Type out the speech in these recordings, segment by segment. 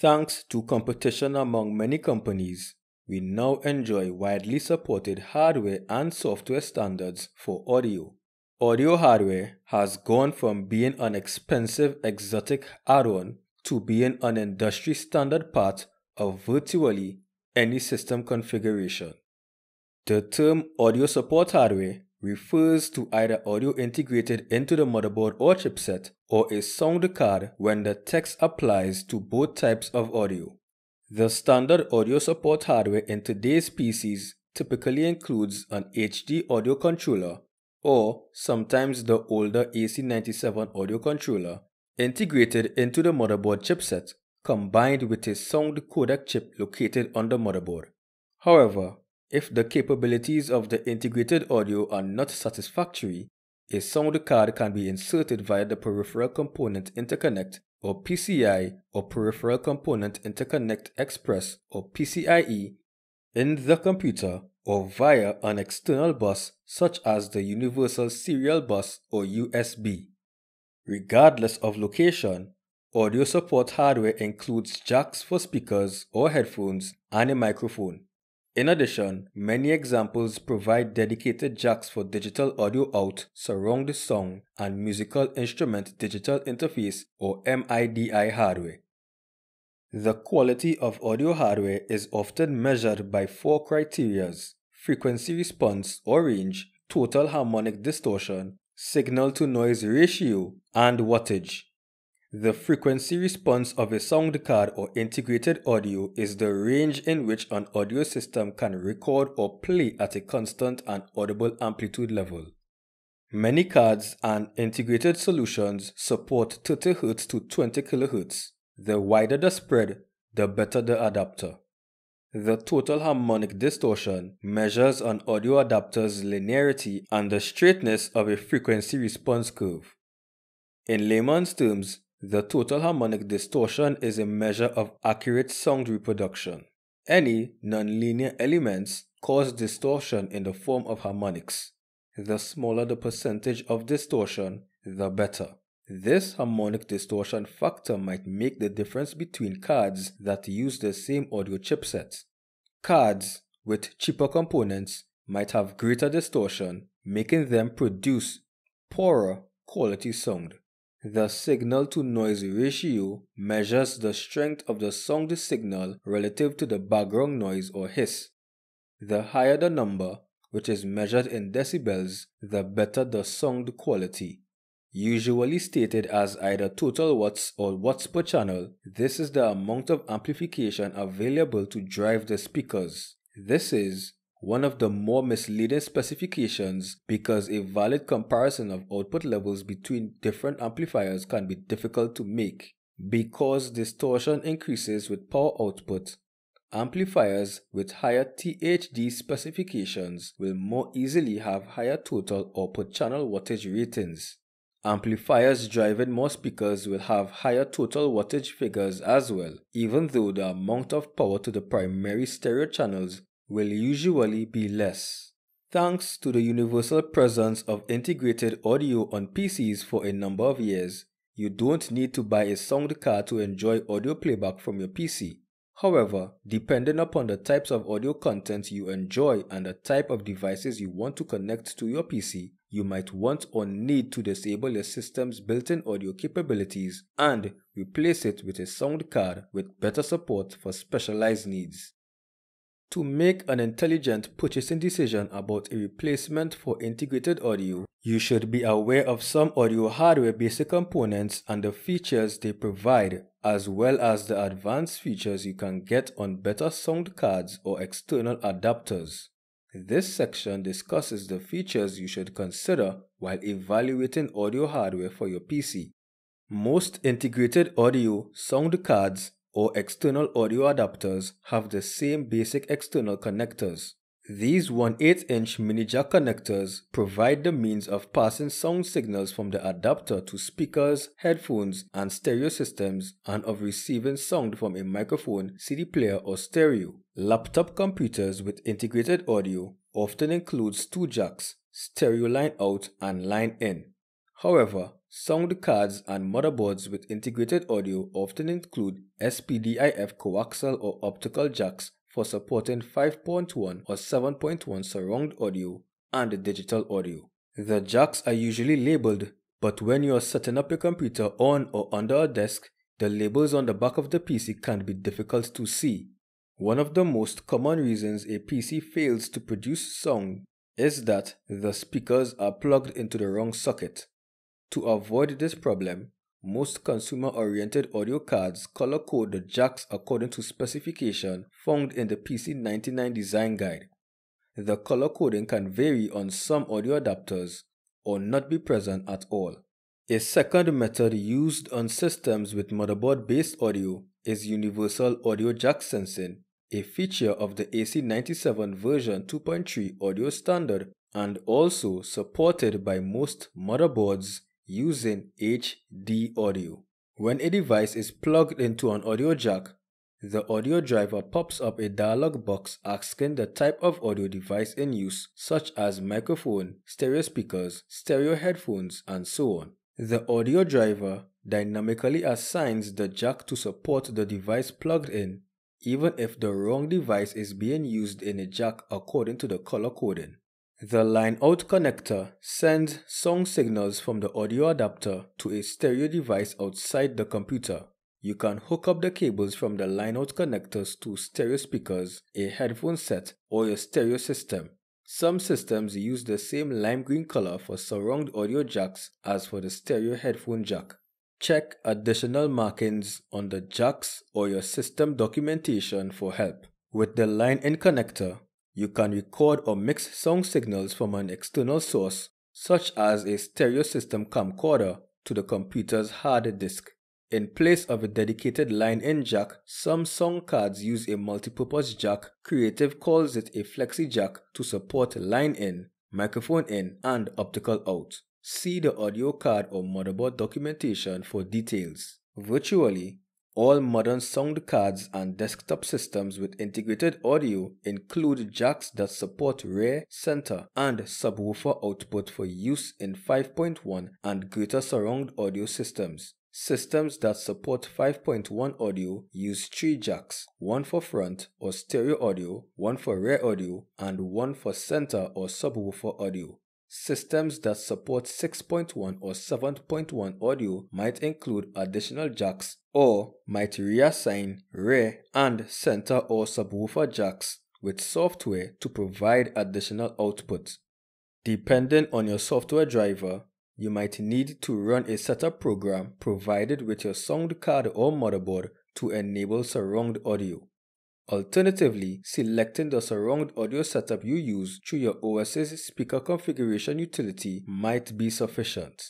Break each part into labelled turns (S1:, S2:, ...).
S1: Thanks to competition among many companies, we now enjoy widely supported hardware and software standards for audio. Audio hardware has gone from being an expensive exotic add-on to being an industry standard part of virtually any system configuration. The term audio support hardware refers to either audio integrated into the motherboard or chipset or a sound card when the text applies to both types of audio. The standard audio support hardware in today's PCs typically includes an HD audio controller or sometimes the older AC97 audio controller integrated into the motherboard chipset combined with a sound codec chip located on the motherboard. However, if the capabilities of the integrated audio are not satisfactory, a sound card can be inserted via the Peripheral Component Interconnect or PCI or Peripheral Component Interconnect Express or PCIe in the computer or via an external bus such as the Universal Serial Bus or USB. Regardless of location, audio support hardware includes jacks for speakers or headphones and a microphone. In addition, many examples provide dedicated jacks for digital audio out, surround sound, and musical instrument digital interface or MIDI hardware. The quality of audio hardware is often measured by four criteria frequency response or range, total harmonic distortion, signal to noise ratio, and wattage. The frequency response of a sound card or integrated audio is the range in which an audio system can record or play at a constant and audible amplitude level. Many cards and integrated solutions support 30 Hz to 20 kHz. The wider the spread, the better the adapter. The total harmonic distortion measures an audio adapter's linearity and the straightness of a frequency response curve. In layman's terms, the total harmonic distortion is a measure of accurate sound reproduction. Any nonlinear elements cause distortion in the form of harmonics. The smaller the percentage of distortion, the better. This harmonic distortion factor might make the difference between cards that use the same audio chipset. Cards with cheaper components might have greater distortion, making them produce poorer quality sound. The signal to noise ratio measures the strength of the sound signal relative to the background noise or hiss. The higher the number, which is measured in decibels, the better the sound quality. Usually stated as either total watts or watts per channel, this is the amount of amplification available to drive the speakers. This is one of the more misleading specifications because a valid comparison of output levels between different amplifiers can be difficult to make because distortion increases with power output. Amplifiers with higher THD specifications will more easily have higher total output channel wattage ratings. Amplifiers driving more speakers will have higher total wattage figures as well, even though the amount of power to the primary stereo channels will usually be less, thanks to the universal presence of integrated audio on PCs for a number of years. You don't need to buy a sound card to enjoy audio playback from your PC. However, depending upon the types of audio content you enjoy and the type of devices you want to connect to your PC, you might want or need to disable your system's built-in audio capabilities and replace it with a sound card with better support for specialized needs. To make an intelligent purchasing decision about a replacement for integrated audio, you should be aware of some audio hardware basic components and the features they provide, as well as the advanced features you can get on better sound cards or external adapters. This section discusses the features you should consider while evaluating audio hardware for your PC. Most integrated audio, sound cards, or external audio adapters have the same basic external connectors. These 1 8 inch mini jack connectors provide the means of passing sound signals from the adapter to speakers, headphones, and stereo systems, and of receiving sound from a microphone, CD player, or stereo. Laptop computers with integrated audio often includes two jacks, stereo line out and line in. However, sound cards and motherboards with integrated audio often include SPDIF coaxial or optical jacks for supporting 5.1 or 7.1 surround audio and digital audio. The jacks are usually labeled, but when you are setting up your computer on or under a desk, the labels on the back of the PC can be difficult to see. One of the most common reasons a PC fails to produce sound is that the speakers are plugged into the wrong socket. To avoid this problem, most consumer-oriented audio cards color-code the jacks according to specification found in the PC99 design guide. The color coding can vary on some audio adapters or not be present at all. A second method used on systems with motherboard-based audio is universal audio jack sensing, a feature of the AC97 version 2.3 audio standard and also supported by most motherboards using HD audio. When a device is plugged into an audio jack, the audio driver pops up a dialog box asking the type of audio device in use, such as microphone, stereo speakers, stereo headphones, and so on. The audio driver dynamically assigns the jack to support the device plugged in, even if the wrong device is being used in a jack according to the color coding. The line out connector sends sound signals from the audio adapter to a stereo device outside the computer. You can hook up the cables from the line out connectors to stereo speakers, a headphone set, or your stereo system. Some systems use the same lime green color for surround audio jacks as for the stereo headphone jack. Check additional markings on the jacks or your system documentation for help. With the line in connector, you can record or mix sound signals from an external source, such as a stereo system camcorder, to the computer's hard disk. In place of a dedicated line-in jack, some song cards use a multipurpose jack, Creative calls it a flexi jack, to support line-in, microphone in, and optical out. See the audio card or motherboard documentation for details. Virtually, all modern sound cards and desktop systems with integrated audio include jacks that support rear, center, and subwoofer output for use in 5.1 and greater surround audio systems. Systems that support 5.1 audio use three jacks, one for front or stereo audio, one for rear audio, and one for center or subwoofer audio. Systems that support 6.1 or 7.1 audio might include additional jacks or might reassign rear and center or subwoofer jacks with software to provide additional output. Depending on your software driver, you might need to run a setup program provided with your sound card or motherboard to enable surround audio. Alternatively, selecting the surround audio setup you use through your OS's speaker configuration utility might be sufficient.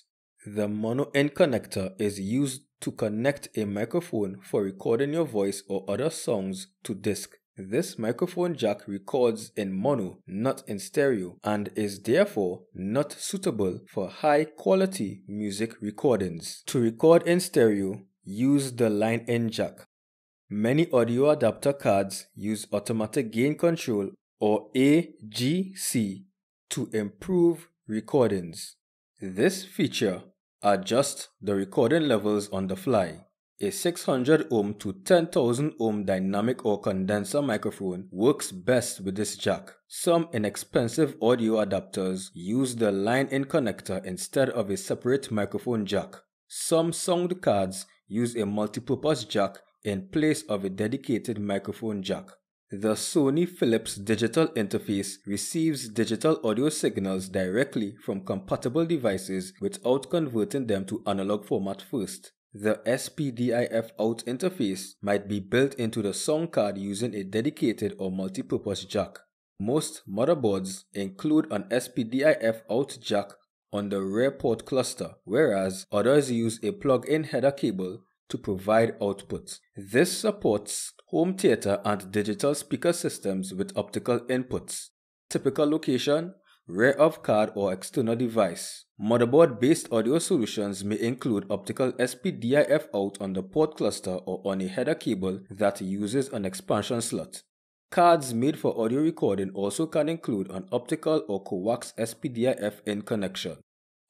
S1: The mono end connector is used to connect a microphone for recording your voice or other songs to disk. This microphone jack records in mono, not in stereo, and is therefore not suitable for high quality music recordings. To record in stereo, use the line in jack. Many audio adapter cards use automatic gain control or AGC to improve recordings. This feature adjusts the recording levels on the fly. A 600 ohm to 10,000 ohm dynamic or condenser microphone works best with this jack. Some inexpensive audio adapters use the line-in connector instead of a separate microphone jack. Some sound cards use a multipurpose jack in place of a dedicated microphone jack. The Sony Philips digital interface receives digital audio signals directly from compatible devices without converting them to analog format first. The SPDIF out interface might be built into the song card using a dedicated or multi-purpose jack. Most motherboards include an SPDIF out jack on the rear port cluster, whereas others use a plug-in header cable to provide output. This supports home theater and digital speaker systems with optical inputs. Typical location, rear of card or external device. Motherboard-based audio solutions may include optical SPDIF out on the port cluster or on a header cable that uses an expansion slot. Cards made for audio recording also can include an optical or coax SPDIF in connection.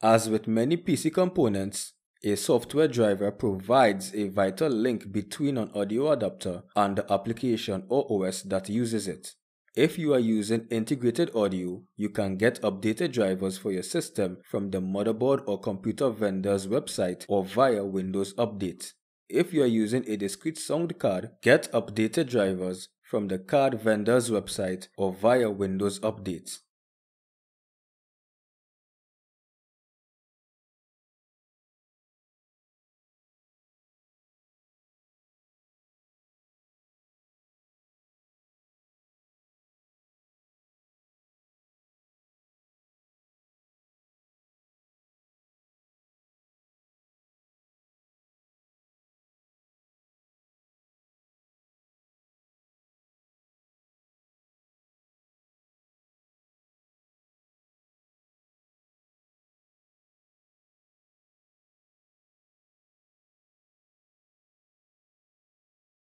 S1: As with many PC components, a software driver provides a vital link between an audio adapter and the application or OS that uses it. If you are using integrated audio, you can get updated drivers for your system from the motherboard or computer vendor's website or via Windows Update. If you are using a discrete sound card, get updated drivers from the card vendor's website or via Windows Update.